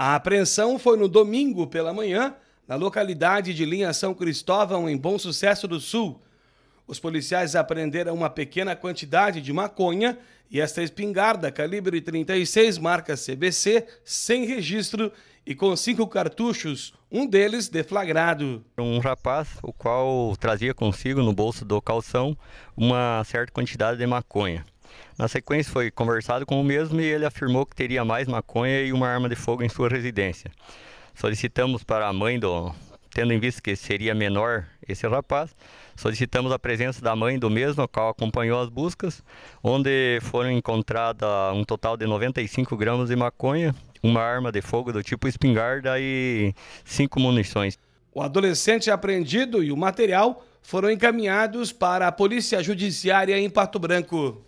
A apreensão foi no domingo pela manhã, na localidade de Linha São Cristóvão, em Bom Sucesso do Sul. Os policiais apreenderam uma pequena quantidade de maconha e esta espingarda calibre 36 marca CBC sem registro e com cinco cartuchos, um deles deflagrado. Um rapaz, o qual trazia consigo no bolso do calção uma certa quantidade de maconha. Na sequência, foi conversado com o mesmo e ele afirmou que teria mais maconha e uma arma de fogo em sua residência. Solicitamos para a mãe do. Tendo em vista que seria menor esse rapaz, solicitamos a presença da mãe do mesmo, a qual acompanhou as buscas, onde foram encontradas um total de 95 gramas de maconha, uma arma de fogo do tipo espingarda e cinco munições. O adolescente apreendido e o material foram encaminhados para a Polícia Judiciária em Pato Branco.